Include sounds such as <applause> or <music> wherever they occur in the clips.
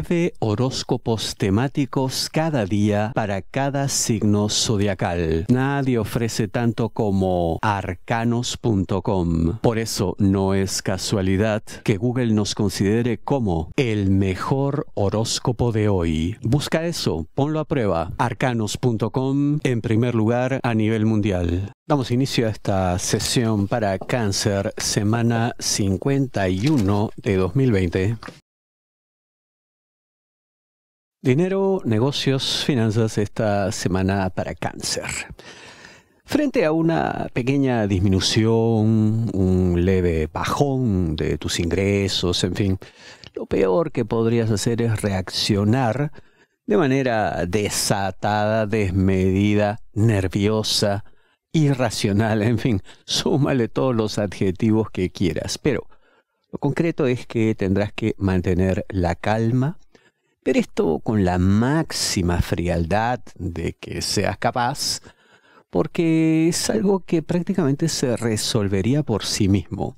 nueve horóscopos temáticos cada día para cada signo zodiacal. Nadie ofrece tanto como arcanos.com. Por eso no es casualidad que Google nos considere como el mejor horóscopo de hoy. Busca eso, ponlo a prueba. Arcanos.com en primer lugar a nivel mundial. Damos inicio a esta sesión para cáncer, semana 51 de 2020. Dinero, negocios, finanzas esta semana para cáncer. Frente a una pequeña disminución, un leve bajón de tus ingresos, en fin, lo peor que podrías hacer es reaccionar de manera desatada, desmedida, nerviosa, irracional, en fin, súmale todos los adjetivos que quieras. Pero lo concreto es que tendrás que mantener la calma, pero esto con la máxima frialdad de que seas capaz, porque es algo que prácticamente se resolvería por sí mismo.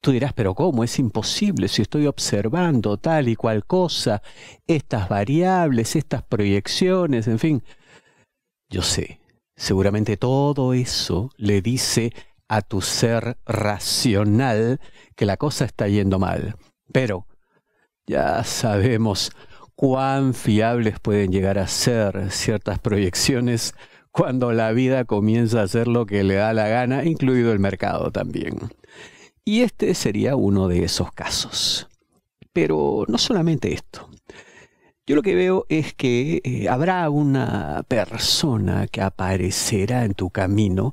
Tú dirás, pero ¿cómo? Es imposible si estoy observando tal y cual cosa, estas variables, estas proyecciones, en fin. Yo sé, seguramente todo eso le dice a tu ser racional que la cosa está yendo mal. Pero ya sabemos cuán fiables pueden llegar a ser ciertas proyecciones cuando la vida comienza a hacer lo que le da la gana, incluido el mercado también. Y este sería uno de esos casos. Pero no solamente esto. Yo lo que veo es que eh, habrá una persona que aparecerá en tu camino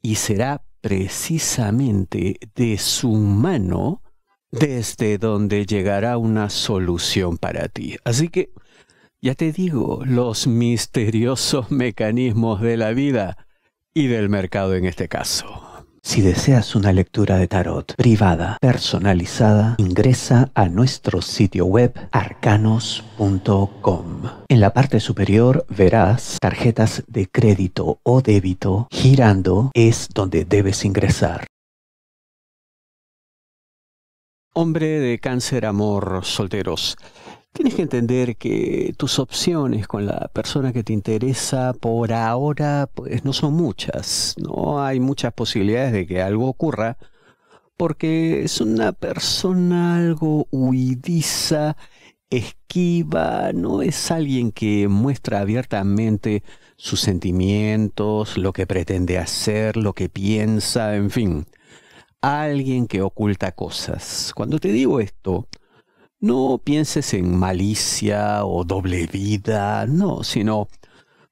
y será precisamente de su mano desde donde llegará una solución para ti. Así que, ya te digo, los misteriosos mecanismos de la vida y del mercado en este caso. Si deseas una lectura de tarot privada, personalizada, ingresa a nuestro sitio web arcanos.com. En la parte superior verás tarjetas de crédito o débito. Girando es donde debes ingresar. Hombre de cáncer, amor, solteros. Tienes que entender que tus opciones con la persona que te interesa por ahora pues no son muchas. No hay muchas posibilidades de que algo ocurra porque es una persona algo huidiza, esquiva, no es alguien que muestra abiertamente sus sentimientos, lo que pretende hacer, lo que piensa, en fin alguien que oculta cosas. Cuando te digo esto, no pienses en malicia o doble vida, no, sino,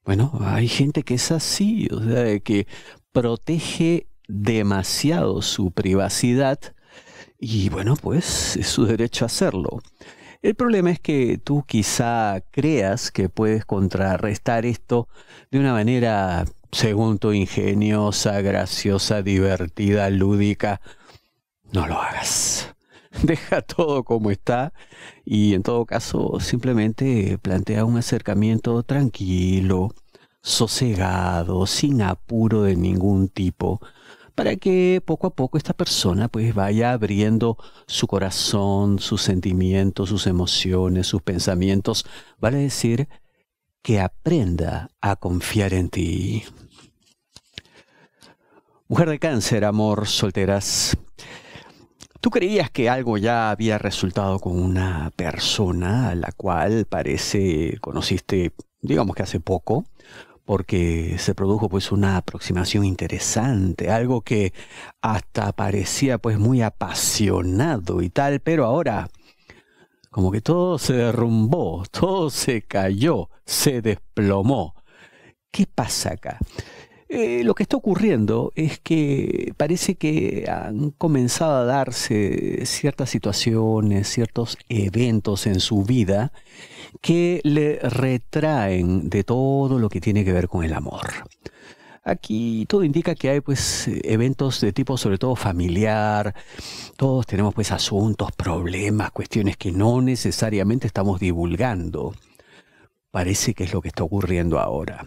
bueno, hay gente que es así, o sea, que protege demasiado su privacidad y bueno, pues es su derecho a hacerlo. El problema es que tú quizá creas que puedes contrarrestar esto de una manera según tu ingeniosa, graciosa, divertida, lúdica, no lo hagas. <laughs> Deja todo como está y en todo caso simplemente plantea un acercamiento tranquilo, sosegado, sin apuro de ningún tipo, para que poco a poco esta persona pues vaya abriendo su corazón, sus sentimientos, sus emociones, sus pensamientos, vale decir, que aprenda a confiar en ti. Mujer de cáncer, amor, solteras. Tú creías que algo ya había resultado con una persona a la cual parece conociste, digamos que hace poco, porque se produjo pues una aproximación interesante, algo que hasta parecía pues muy apasionado y tal, pero ahora como que todo se derrumbó, todo se cayó, se desplomó. ¿Qué pasa acá? Eh, lo que está ocurriendo es que parece que han comenzado a darse ciertas situaciones, ciertos eventos en su vida que le retraen de todo lo que tiene que ver con el amor. Aquí todo indica que hay pues eventos de tipo sobre todo familiar, todos tenemos pues asuntos, problemas, cuestiones que no necesariamente estamos divulgando. Parece que es lo que está ocurriendo ahora.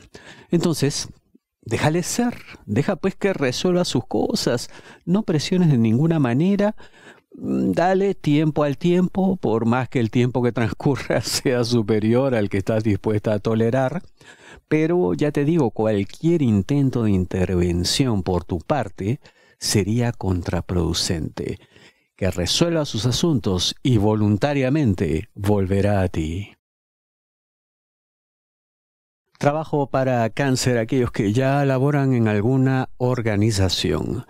Entonces, Déjale ser, deja pues que resuelva sus cosas, no presiones de ninguna manera, mm, dale tiempo al tiempo, por más que el tiempo que transcurra <laughs> sea superior al que estás dispuesta a tolerar, pero ya te digo, cualquier intento de intervención por tu parte sería contraproducente. Que resuelva sus asuntos y voluntariamente volverá a ti. Trabajo para cáncer, aquellos que ya laboran en alguna organización.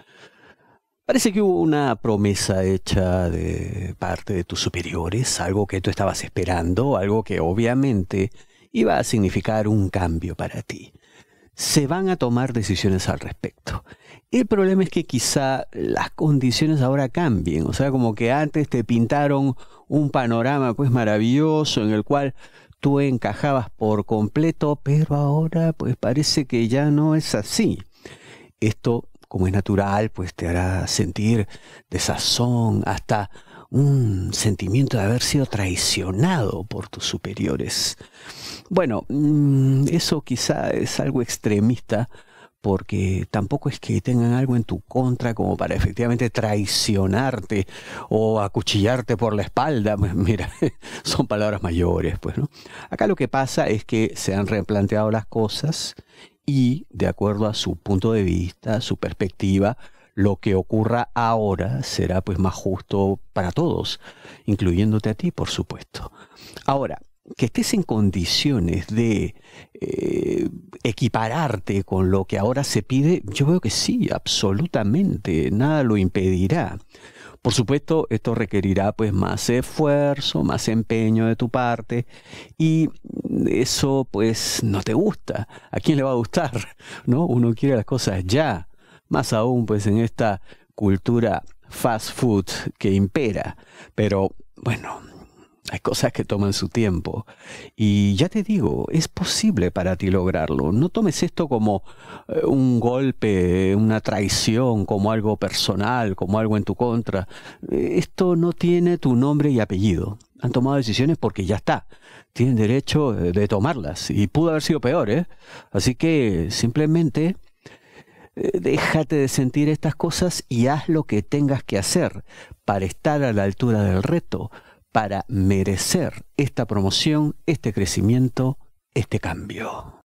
Parece que hubo una promesa hecha de parte de tus superiores, algo que tú estabas esperando, algo que obviamente iba a significar un cambio para ti. Se van a tomar decisiones al respecto. El problema es que quizá las condiciones ahora cambien, o sea, como que antes te pintaron un panorama pues maravilloso en el cual tú encajabas por completo, pero ahora pues parece que ya no es así. Esto, como es natural, pues te hará sentir desazón, hasta un sentimiento de haber sido traicionado por tus superiores. Bueno, mm, eso quizá es algo extremista porque tampoco es que tengan algo en tu contra como para efectivamente traicionarte o acuchillarte por la espalda. <laughs> Mira, son palabras mayores, pues, Acá lo que pasa es que se han replanteado las cosas y, de acuerdo a su punto de vista, su perspectiva, lo que ocurra ahora será pues más justo para todos, incluyéndote a ti, por supuesto. Ahora, que estés en condiciones de eh, equipararte con lo que ahora se pide, yo veo que sí, absolutamente, nada lo impedirá. Por supuesto, esto requerirá pues más esfuerzo, más empeño de tu parte y eso pues no te gusta. ¿A quién le va a gustar? <laughs> ¿No? Uno quiere las cosas ya, más aún pues en esta cultura fast food que impera, pero bueno, hay cosas que toman su tiempo. Y ya te digo, es posible para ti lograrlo. No tomes esto como eh, un golpe, una traición, como algo personal, como algo en tu contra. Esto no tiene tu nombre y apellido. Han tomado decisiones porque ya está. Tienen derecho eh, de tomarlas. Y pudo haber sido peor, ¿eh? Así que simplemente eh, déjate de sentir estas cosas y haz lo que tengas que hacer para estar a la altura del reto para merecer esta promoción, este crecimiento, este cambio.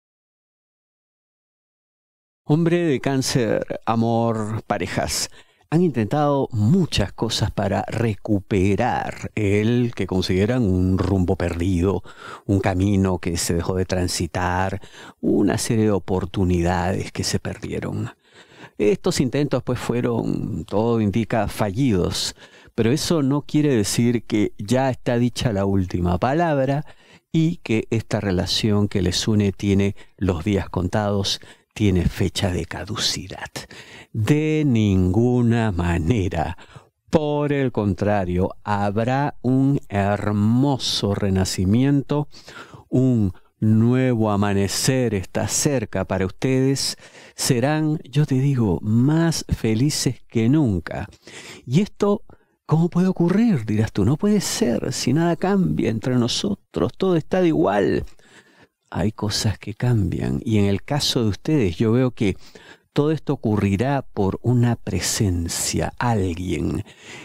Hombre de cáncer, amor, parejas. Han intentado muchas cosas para recuperar el que consideran un rumbo perdido, un camino que se dejó de transitar, una serie de oportunidades que se perdieron. Estos intentos pues fueron, todo indica, fallidos pero eso no quiere decir que ya está dicha la última palabra y que esta relación que les une tiene los días contados, tiene fecha de caducidad. De ninguna manera. Por el contrario, habrá un hermoso renacimiento, un nuevo amanecer está cerca para ustedes, serán, yo te digo, más felices que nunca. Y esto ¿Cómo puede ocurrir? Dirás tú, no puede ser si nada cambia entre nosotros, todo está de igual. Hay cosas que cambian y en el caso de ustedes yo veo que todo esto ocurrirá por una presencia, alguien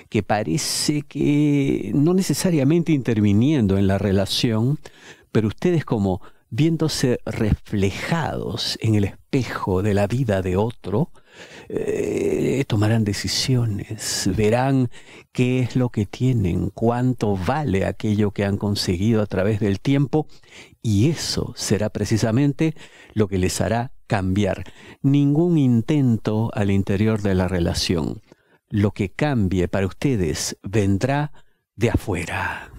que parece que no necesariamente interviniendo en la relación, pero ustedes como viéndose reflejados en el espejo de la vida de otro, eh, tomarán decisiones, verán qué es lo que tienen, cuánto vale aquello que han conseguido a través del tiempo y eso será precisamente lo que les hará cambiar. Ningún intento al interior de la relación. Lo que cambie para ustedes vendrá de afuera.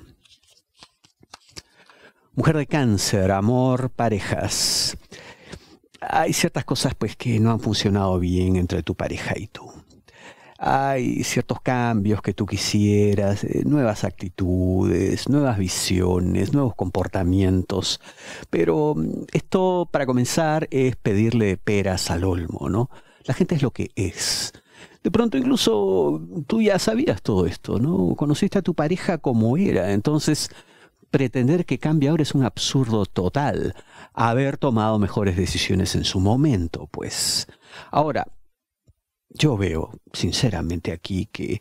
Mujer de cáncer, amor, parejas hay ciertas cosas pues que no han funcionado bien entre tu pareja y tú. Hay ciertos cambios que tú quisieras, eh, nuevas actitudes, nuevas visiones, nuevos comportamientos. Pero mm, esto, para comenzar, es pedirle peras al olmo, ¿no? La gente es lo que es. De pronto incluso tú ya sabías todo esto, ¿no? Conociste a tu pareja como era, entonces pretender que cambie ahora es un absurdo total haber tomado mejores decisiones en su momento, pues. Ahora, yo veo, sinceramente, aquí que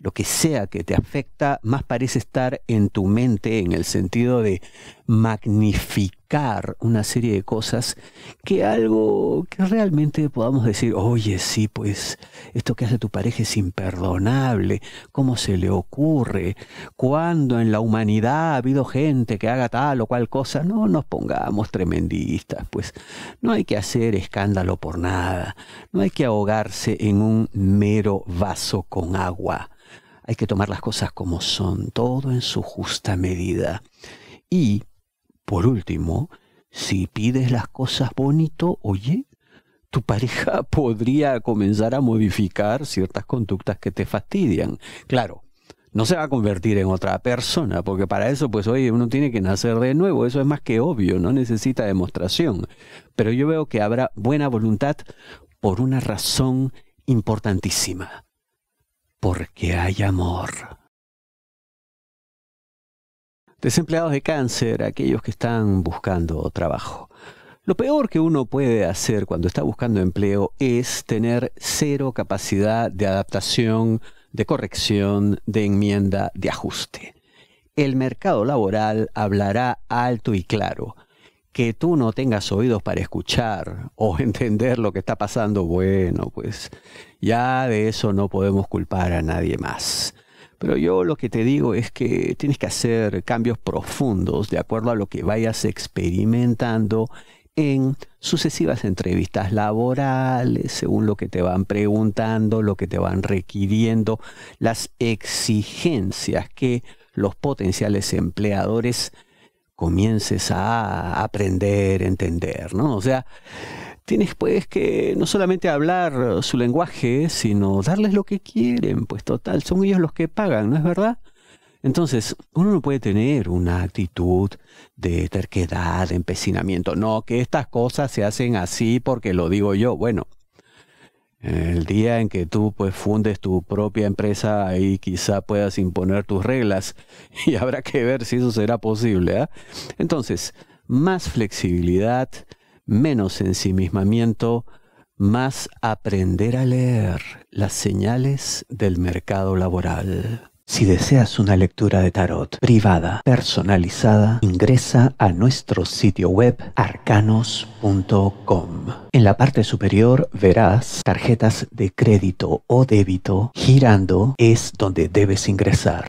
lo que sea que te afecta, más parece estar en tu mente en el sentido de magnificar una serie de cosas que algo que realmente podamos decir, oye, sí, pues esto que hace tu pareja es imperdonable, ¿cómo se le ocurre? cuando en la humanidad ha habido gente que haga tal o cual cosa? No nos pongamos tremendistas, pues no hay que hacer escándalo por nada, no hay que ahogarse en un mero vaso con agua hay que tomar las cosas como son, todo en su justa medida. Y, por último, si pides las cosas bonito, oye, tu pareja <laughs> podría comenzar a modificar ciertas conductas que te fastidian. Claro, no se va a convertir en otra persona, porque para eso, pues oye, uno tiene que nacer de nuevo, eso es más que obvio, no necesita demostración. Pero yo veo que habrá buena voluntad por una razón importantísima porque hay amor. Desempleados de cáncer, aquellos que están buscando trabajo. Lo peor que uno puede hacer cuando está buscando empleo es tener cero capacidad de adaptación, de corrección, de enmienda, de ajuste. El mercado laboral hablará alto y claro. Que tú no tengas oídos para escuchar o <laughs> entender lo que está pasando, bueno, pues ya de eso no podemos culpar a nadie más. Pero yo lo que te digo es que tienes que hacer cambios profundos de acuerdo a lo que vayas experimentando en sucesivas entrevistas laborales, según lo que te van preguntando, lo que te van requiriendo, las exigencias que los potenciales empleadores comiences a aprender, entender, ¿no? O sea, tienes pues que no solamente hablar uh, su lenguaje, sino darles lo que quieren, pues total, son ellos los que pagan, ¿no es verdad? Entonces, uno no puede tener una actitud de terquedad, de empecinamiento, no, que estas cosas se hacen así porque lo digo yo, bueno. El día en que tú pues fundes tu propia empresa, ahí quizá puedas imponer tus reglas <laughs> y habrá que ver si eso será posible. ¿ah? Entonces, más flexibilidad, menos ensimismamiento, más aprender a leer las señales del mercado laboral. Si deseas una lectura de tarot privada, personalizada, ingresa a nuestro sitio web arcanos.com. En la parte superior verás tarjetas de crédito o débito. Girando es donde debes ingresar.